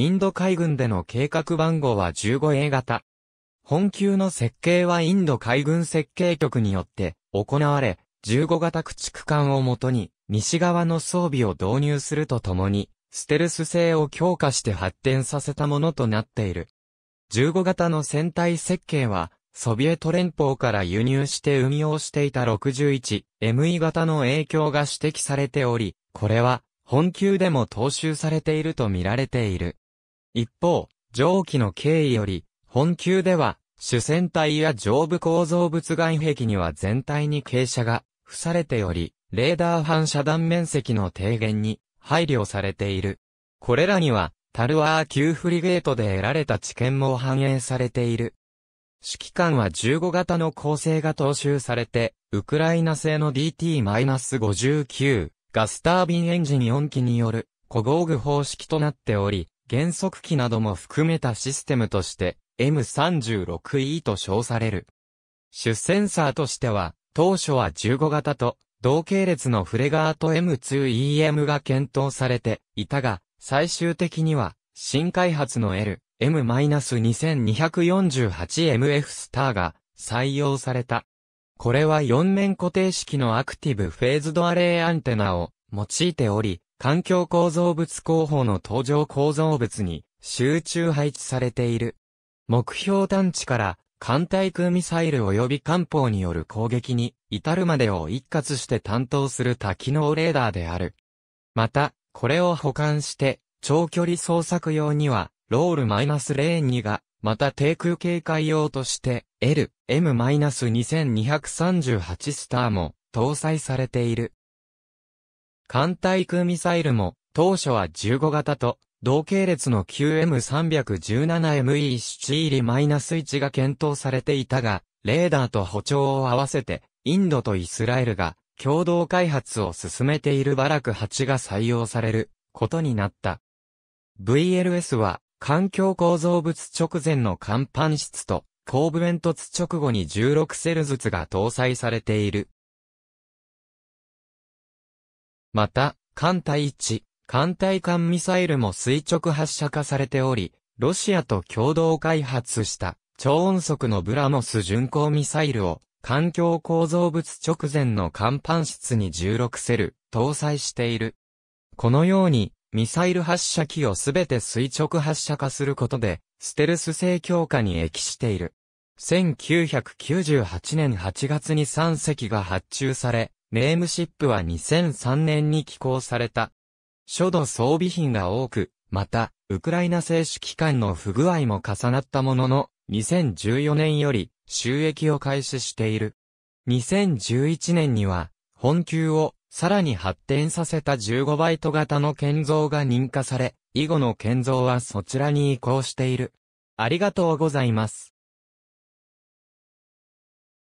インド海軍での計画番号は 15A 型。本級の設計はインド海軍設計局によって行われ、15型駆逐艦をもとに西側の装備を導入するとともに、ステルス性を強化して発展させたものとなっている。15型の船体設計は、ソビエト連邦から輸入して運用していた 61ME 型の影響が指摘されており、これは本級でも踏襲されていると見られている。一方、蒸気の経緯より、本級では、主戦隊や上部構造物外壁には全体に傾斜が、付されており、レーダー反射断面積の低減に配慮されている。これらには、タルワー級フリゲートで得られた知見も反映されている。指揮官は15型の構成が踏襲されて、ウクライナ製の DT-59 ガスタービンエンジン4機による、古豪具方式となっており、減速機なども含めたシステムとして M36E と称される。主センサーとしては、当初は15型と同系列のフレガート M2EM が検討されていたが、最終的には新開発の L、M-2248MF スターが採用された。これは4面固定式のアクティブフェーズドアレイアンテナを用いており、環境構造物候補の登場構造物に集中配置されている。目標探知から艦対空ミサイル及び艦砲による攻撃に至るまでを一括して担当する多機能レーダーである。また、これを保管して長距離捜索用にはロール -02 が、また低空警戒用として L、M-2238 スターも搭載されている。艦対空ミサイルも、当初は15型と、同系列の q m 3 1 7 m e 7ス1が検討されていたが、レーダーと補調を合わせて、インドとイスラエルが共同開発を進めているバラク8が採用されることになった。VLS は環境構造物直前の甲板室と後部煙突直後に16セルずつが搭載されている。また、艦隊1、艦隊艦ミサイルも垂直発射化されており、ロシアと共同開発した超音速のブラモス巡航ミサイルを環境構造物直前の甲板室に16セル搭載している。このようにミサイル発射機をすべて垂直発射化することでステルス性強化に益している。1998年8月に3隻が発注され、ネームシップは2003年に寄稿された。初度装備品が多く、また、ウクライナ製種機関の不具合も重なったものの、2014年より収益を開始している。2011年には、本級をさらに発展させた15バイト型の建造が認可され、以後の建造はそちらに移行している。ありがとうございます。